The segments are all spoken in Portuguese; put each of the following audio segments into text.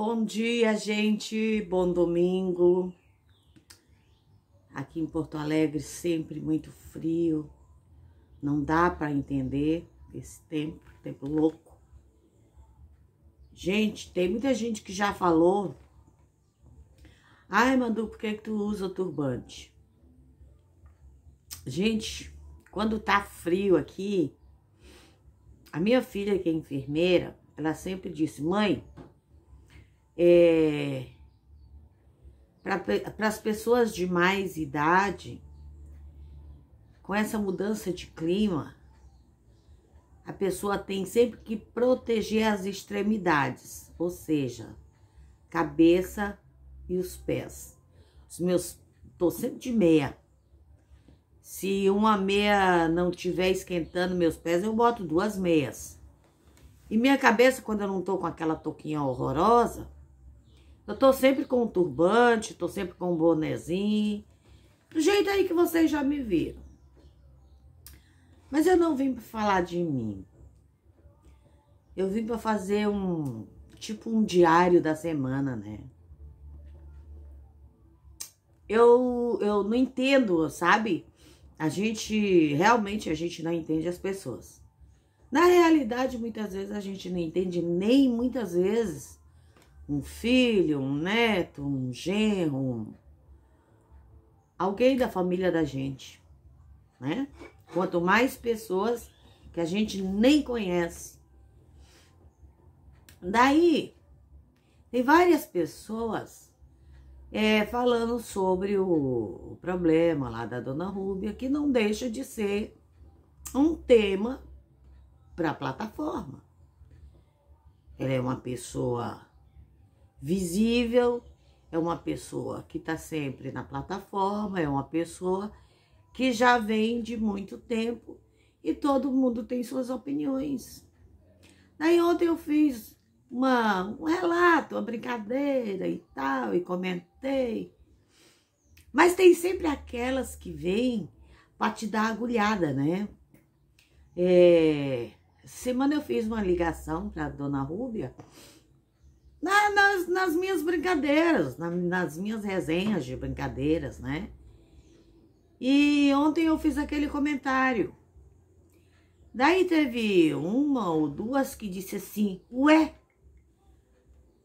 Bom dia, gente. Bom domingo. Aqui em Porto Alegre sempre muito frio. Não dá para entender esse tempo, tempo louco. Gente, tem muita gente que já falou. Ai, Madu, por que, que tu usa turbante? Gente, quando tá frio aqui, a minha filha que é enfermeira, ela sempre disse, mãe, é, para as pessoas de mais idade, com essa mudança de clima, a pessoa tem sempre que proteger as extremidades, ou seja, cabeça e os pés. Os meus, tô sempre de meia. Se uma meia não tiver esquentando meus pés, eu boto duas meias. E minha cabeça, quando eu não tô com aquela touquinha horrorosa, eu tô sempre com um turbante, tô sempre com um bonezinho. Do jeito aí que vocês já me viram. Mas eu não vim para falar de mim. Eu vim para fazer um tipo um diário da semana, né? Eu eu não entendo, sabe? A gente realmente a gente não entende as pessoas. Na realidade, muitas vezes a gente não entende nem muitas vezes um filho, um neto, um genro, alguém da família da gente, né? Quanto mais pessoas que a gente nem conhece. Daí, tem várias pessoas é, falando sobre o, o problema lá da Dona Rúbia, que não deixa de ser um tema para a plataforma. Ela é uma pessoa visível, é uma pessoa que está sempre na plataforma, é uma pessoa que já vem de muito tempo e todo mundo tem suas opiniões. Daí ontem eu fiz uma, um relato, uma brincadeira e tal, e comentei. Mas tem sempre aquelas que vêm para te dar agulhada, né? É, semana eu fiz uma ligação para dona Rúbia na, nas, nas, minhas brincadeiras, na, nas minhas resenhas de brincadeiras, né? E ontem eu fiz aquele comentário. Daí teve uma ou duas que disse assim: Ué,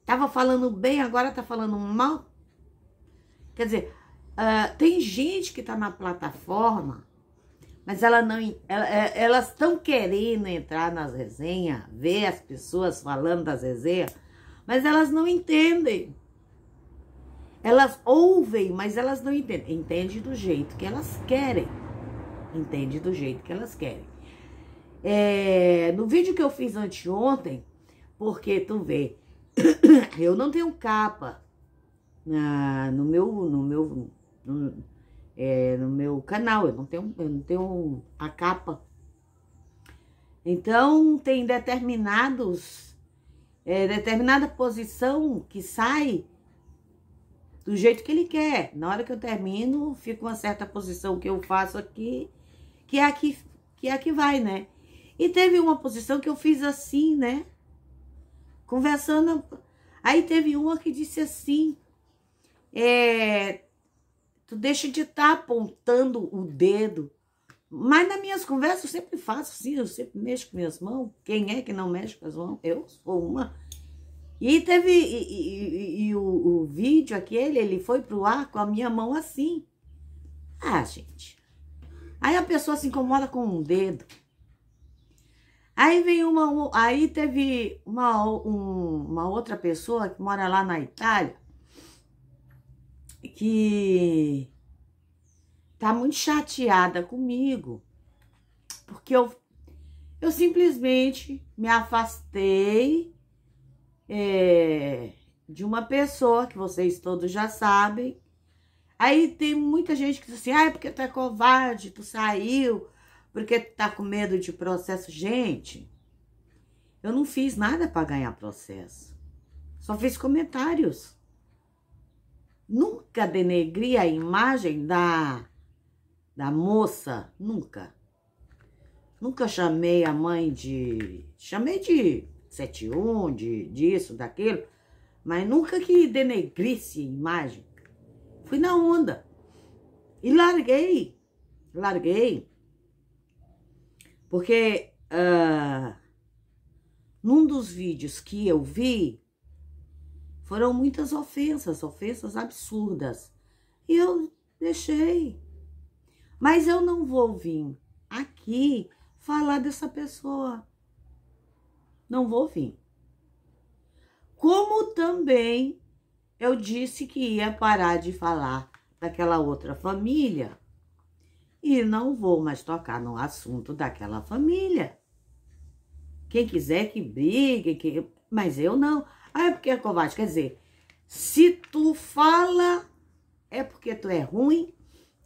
tava falando bem, agora tá falando mal? Quer dizer, uh, tem gente que tá na plataforma, mas ela não, ela, elas estão querendo entrar nas resenhas, ver as pessoas falando das resenhas mas elas não entendem. Elas ouvem, mas elas não entendem. Entende do jeito que elas querem. Entende do jeito que elas querem. É, no vídeo que eu fiz anteontem, porque tu vê, eu não tenho capa na, no meu, no meu, no, é, no meu canal. Eu não tenho, eu não tenho a capa. Então tem determinados é, determinada posição que sai do jeito que ele quer. Na hora que eu termino, fica uma certa posição que eu faço aqui, que é aqui que é a que vai, né? E teve uma posição que eu fiz assim, né? Conversando, aí teve uma que disse assim, é, tu deixa de estar tá apontando o dedo mas nas minhas conversas eu sempre faço assim, eu sempre mexo com minhas mãos. Quem é que não mexe com as mãos? Eu sou uma. E teve. E, e, e, o, o, vídeo aquele, ele foi pro ar com a minha mão assim. Ah, gente. Aí a pessoa se incomoda com um dedo. Aí vem uma. Aí teve uma, um, uma outra pessoa que mora lá na Itália que tá muito chateada comigo, porque eu, eu simplesmente me afastei é, de uma pessoa que vocês todos já sabem. Aí tem muita gente que diz assim, ah, é porque tu é covarde, tu saiu, porque tu tá com medo de processo. Gente, eu não fiz nada para ganhar processo. Só fiz comentários. Nunca denegri a imagem da da moça, nunca. Nunca chamei a mãe de... Chamei de 71, de disso, daquilo. Mas nunca que denegrisse a imagem. Fui na onda. E larguei. Larguei. Porque uh, num dos vídeos que eu vi, foram muitas ofensas, ofensas absurdas. E eu deixei. Mas eu não vou vir aqui falar dessa pessoa. Não vou vir. Como também eu disse que ia parar de falar daquela outra família e não vou mais tocar no assunto daquela família. Quem quiser que brigue, que... mas eu não. Ah, é porque é covarde. Quer dizer, se tu fala, é porque tu é ruim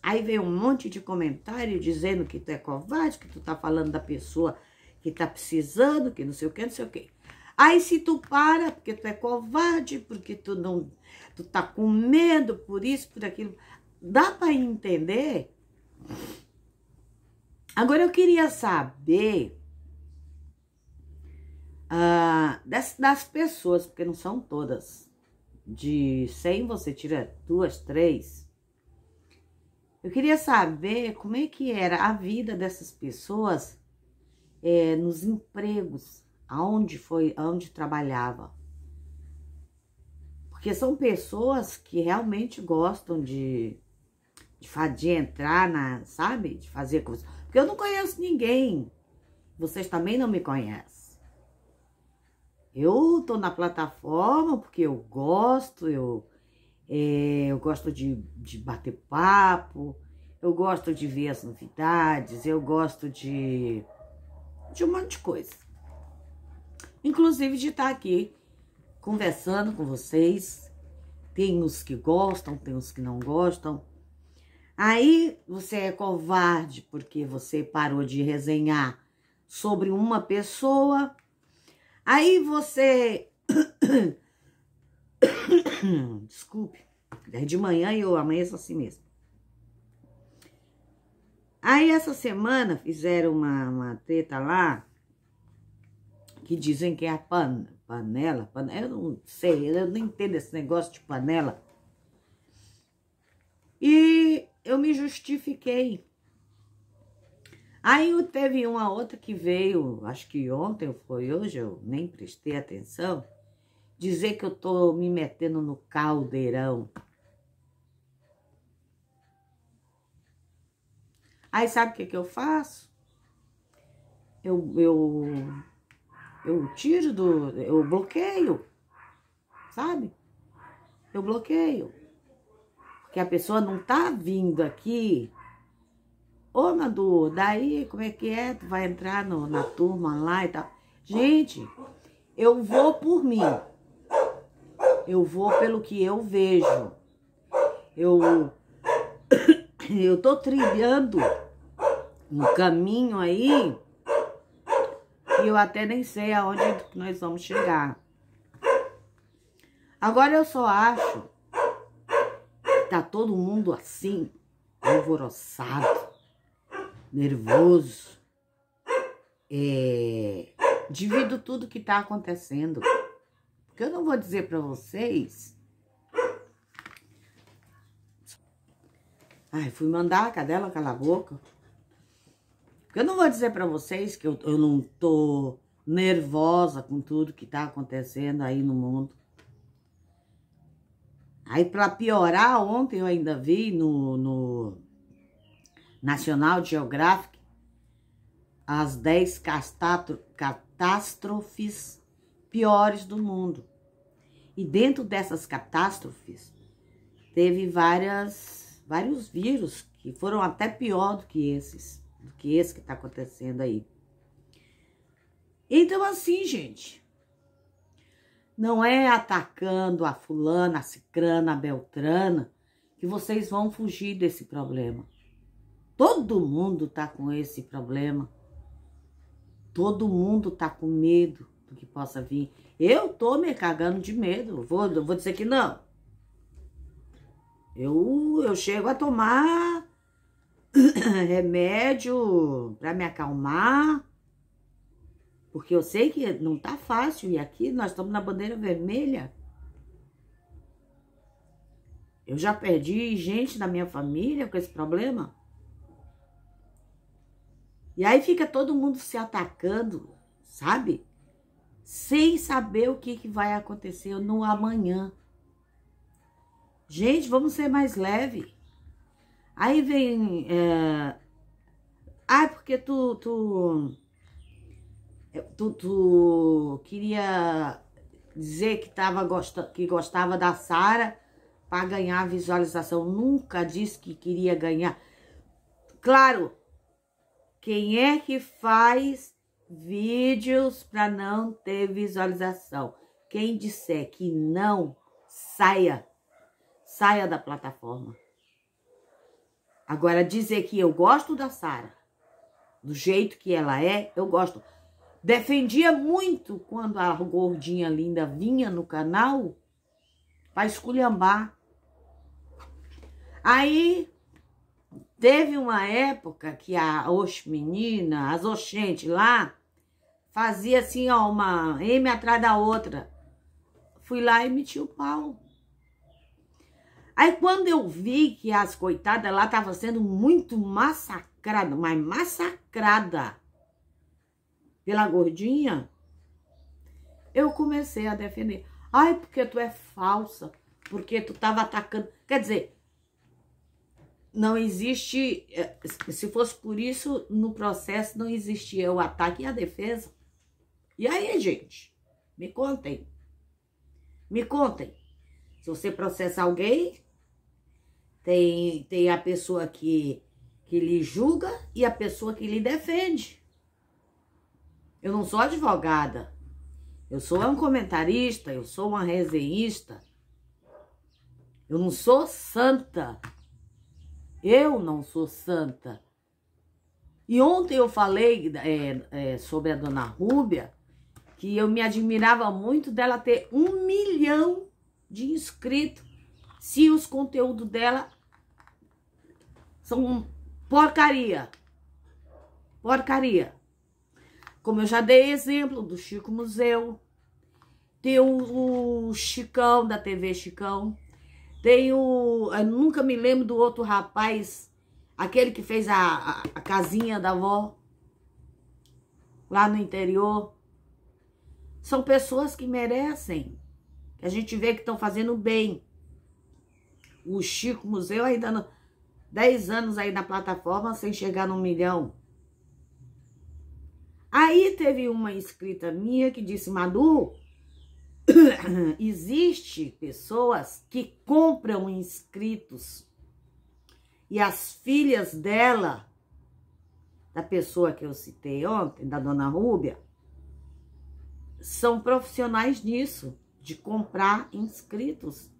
Aí vem um monte de comentário dizendo que tu é covarde, que tu tá falando da pessoa que tá precisando, que não sei o que, não sei o que. Aí se tu para, porque tu é covarde, porque tu não, tu tá com medo por isso, por aquilo, dá para entender? Agora eu queria saber uh, das, das pessoas, porque não são todas. De 100 você tira duas, três eu queria saber como é que era a vida dessas pessoas é, nos empregos, aonde foi, aonde trabalhava. Porque são pessoas que realmente gostam de, de, de entrar na, sabe? De fazer coisas. Porque eu não conheço ninguém. Vocês também não me conhecem. Eu tô na plataforma porque eu gosto, eu é, eu gosto de, de bater papo, eu gosto de ver as novidades, eu gosto de, de um monte de coisa. Inclusive de estar aqui conversando com vocês. Tem os que gostam, tem os que não gostam. Aí você é covarde porque você parou de resenhar sobre uma pessoa. Aí você Hum, desculpe. É de manhã e eu amanheço assim mesmo. Aí essa semana fizeram uma, uma treta lá que dizem que é a pan, panela, panela. Eu não sei, eu não entendo esse negócio de panela. E eu me justifiquei. Aí teve uma outra que veio, acho que ontem ou foi hoje, eu nem prestei atenção dizer que eu tô me metendo no caldeirão. Aí sabe o que, que eu faço? Eu, eu, eu tiro do. Eu bloqueio, sabe? Eu bloqueio. Porque a pessoa não tá vindo aqui. Ô, Nadu, daí como é que é? Tu vai entrar no, na turma lá e tal. Gente, eu vou por mim. Eu vou pelo que eu vejo. Eu eu tô trilhando um caminho aí e eu até nem sei aonde nós vamos chegar. Agora eu só acho que tá todo mundo assim, alvoroçado, nervoso. É, divido tudo que tá acontecendo que eu não vou dizer para vocês. Ai, fui mandar a cadela calar a boca. Porque eu não vou dizer para vocês que eu, eu não tô nervosa com tudo que tá acontecendo aí no mundo. Aí, para piorar, ontem eu ainda vi no, no National Geographic as 10 catástrofes piores do mundo. E dentro dessas catástrofes, teve várias, vários vírus que foram até pior do que esses, do que esse que está acontecendo aí. Então, assim, gente, não é atacando a fulana, a cicrana, a beltrana, que vocês vão fugir desse problema. Todo mundo está com esse problema. Todo mundo está com medo do que possa vir. Eu tô me cagando de medo, vou, vou dizer que não. Eu, eu chego a tomar remédio para me acalmar, porque eu sei que não tá fácil e aqui nós estamos na bandeira vermelha. Eu já perdi gente da minha família com esse problema. E aí fica todo mundo se atacando, sabe? sem saber o que, que vai acontecer no amanhã. Gente, vamos ser mais leve. Aí vem. É... Ah, é porque tu, tu, é, tu. Tu queria dizer que, tava gost que gostava da Sara para ganhar visualização. Nunca disse que queria ganhar. Claro, quem é que faz vídeos para não ter visualização. Quem disser que não, saia. Saia da plataforma. Agora, dizer que eu gosto da Sara, do jeito que ela é, eu gosto. Defendia muito quando a gordinha linda vinha no canal para esculhambar. Aí teve uma época que a oxe menina, as oxentes lá, Fazia assim, ó, uma M atrás da outra. Fui lá e meti o pau. Aí quando eu vi que as coitadas lá estavam sendo muito massacradas, mas massacrada pela gordinha, eu comecei a defender. Ai, porque tu é falsa, porque tu tava atacando. Quer dizer, não existe, eh, se fosse por isso, no processo não existia o ataque e a defesa. E aí, gente? Me contem. Me contem. Se você processa alguém, tem, tem a pessoa que, que lhe julga e a pessoa que lhe defende. Eu não sou advogada. Eu sou um comentarista, eu sou uma resenhista. Eu não sou santa. Eu não sou santa. E ontem eu falei é, é, sobre a dona Rúbia que eu me admirava muito dela ter um milhão de inscritos se os conteúdos dela são porcaria. Porcaria. Como eu já dei exemplo do Chico Museu, tem o, o Chicão da TV Chicão, tem o. Eu nunca me lembro do outro rapaz, aquele que fez a, a, a casinha da avó lá no interior. São pessoas que merecem. A gente vê que estão fazendo bem. O Chico Museu ainda não, 10 anos aí na plataforma sem chegar no milhão. Aí teve uma escrita minha que disse, Madu, existe pessoas que compram inscritos e as filhas dela, da pessoa que eu citei ontem, da dona Rúbia, são profissionais nisso, de comprar inscritos.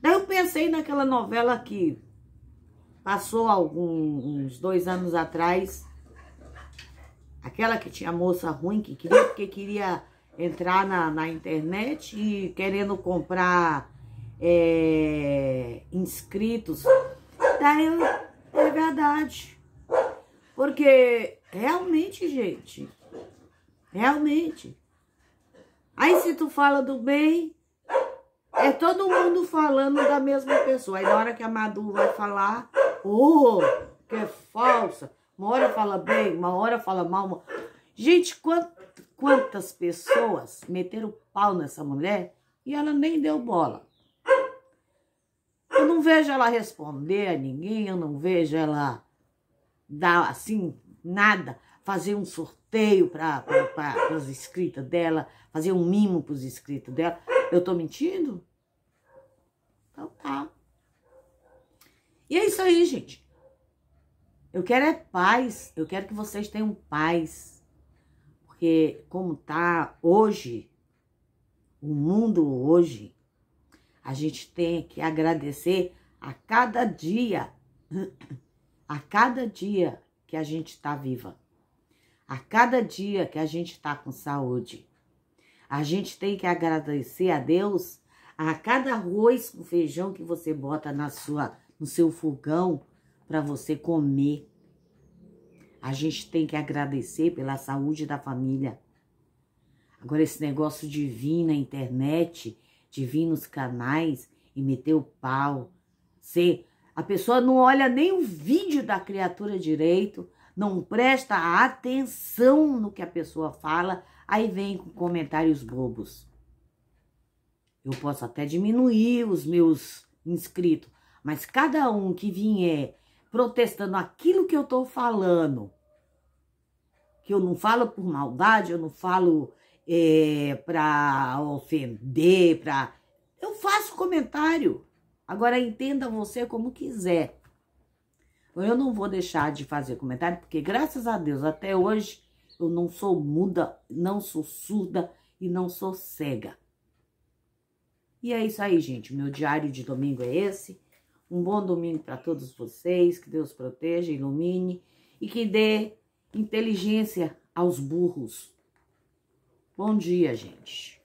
Daí eu pensei naquela novela que passou alguns dois anos atrás, aquela que tinha moça ruim, que queria, que queria entrar na, na internet e querendo comprar é, inscritos. Daí eu, é verdade. Porque realmente, gente, realmente, Aí se tu fala do bem, é todo mundo falando da mesma pessoa. Aí na hora que a Madu vai falar, oh, que é falsa. Uma hora fala bem, uma hora fala mal. Uma... Gente, quantas pessoas meteram pau nessa mulher e ela nem deu bola. Eu não vejo ela responder a ninguém, eu não vejo ela dar assim nada. Fazer um sorteio para pra, as inscritas dela, fazer um mimo para os inscritos dela. Eu estou mentindo? Então tá. E é isso aí, gente. Eu quero é paz. Eu quero que vocês tenham paz. Porque como tá hoje, o mundo hoje, a gente tem que agradecer a cada dia, a cada dia que a gente está viva a cada dia que a gente está com saúde. A gente tem que agradecer a Deus a cada arroz com feijão que você bota na sua, no seu fogão para você comer. A gente tem que agradecer pela saúde da família. Agora esse negócio de vir na internet, de vir nos canais e meter o pau, ser a pessoa não olha nem o vídeo da criatura direito, não presta atenção no que a pessoa fala, aí vem com comentários bobos. Eu posso até diminuir os meus inscritos, mas cada um que vier protestando aquilo que eu estou falando, que eu não falo por maldade, eu não falo é, para ofender, para eu faço comentário. Agora entenda você como quiser. Eu não vou deixar de fazer comentário, porque graças a Deus, até hoje, eu não sou muda, não sou surda e não sou cega. E é isso aí, gente. Meu diário de domingo é esse. Um bom domingo para todos vocês. Que Deus proteja, ilumine e que dê inteligência aos burros. Bom dia, gente.